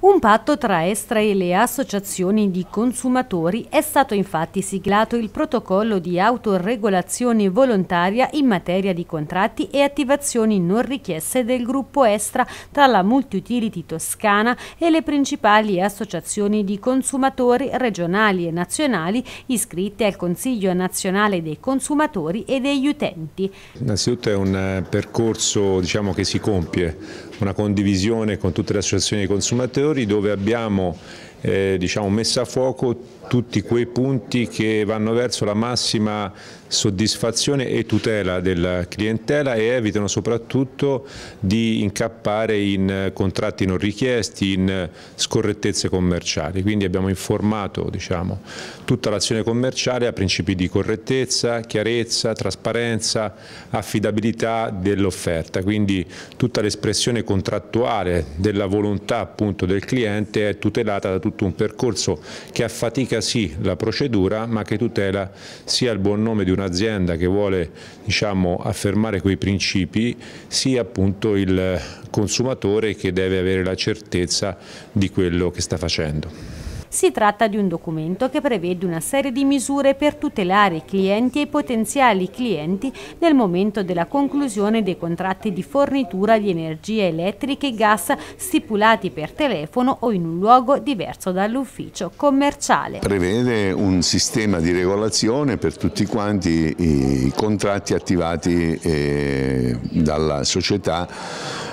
Un patto tra Estra e le associazioni di consumatori è stato infatti siglato il protocollo di autoregolazione volontaria in materia di contratti e attivazioni non richieste del gruppo Estra tra la Multiutility Toscana e le principali associazioni di consumatori regionali e nazionali iscritte al Consiglio nazionale dei consumatori e degli utenti. Innanzitutto è un eh, percorso diciamo, che si compie una condivisione con tutte le associazioni dei consumatori dove abbiamo eh, diciamo, messo a fuoco tutti quei punti che vanno verso la massima soddisfazione e tutela della clientela e evitano soprattutto di incappare in contratti non richiesti, in scorrettezze commerciali. Quindi abbiamo informato diciamo, tutta l'azione commerciale a principi di correttezza, chiarezza, trasparenza, affidabilità dell'offerta. Quindi tutta l'espressione contrattuale della volontà appunto del cliente è tutelata da tutto un percorso che affatica semplifica sì la procedura ma che tutela sia il buon nome di un'azienda che vuole diciamo, affermare quei principi sia appunto il consumatore che deve avere la certezza di quello che sta facendo. Si tratta di un documento che prevede una serie di misure per tutelare i clienti e i potenziali clienti nel momento della conclusione dei contratti di fornitura di energia elettrica e gas stipulati per telefono o in un luogo diverso dall'ufficio commerciale. Prevede un sistema di regolazione per tutti quanti i contratti attivati eh, dalla società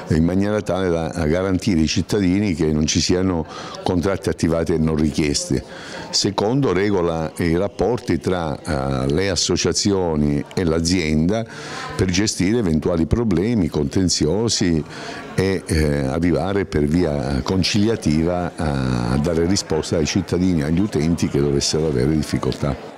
in maniera tale da garantire ai cittadini che non ci siano contratti attivati e non risultati richieste. Secondo regola eh, i rapporti tra eh, le associazioni e l'azienda per gestire eventuali problemi contenziosi e eh, arrivare per via conciliativa a dare risposta ai cittadini, agli utenti che dovessero avere difficoltà.